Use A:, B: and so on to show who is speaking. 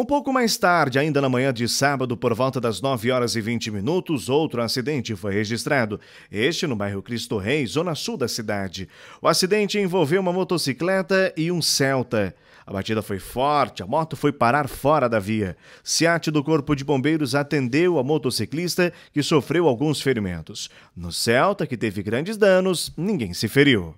A: Um pouco mais tarde, ainda na manhã de sábado, por volta das 9 horas e 20 minutos, outro acidente foi registrado. Este no bairro Cristo Rei, zona sul da cidade. O acidente envolveu uma motocicleta e um Celta. A batida foi forte, a moto foi parar fora da via. SEAT do Corpo de Bombeiros atendeu a motociclista, que sofreu alguns ferimentos. No Celta, que teve grandes danos, ninguém se feriu.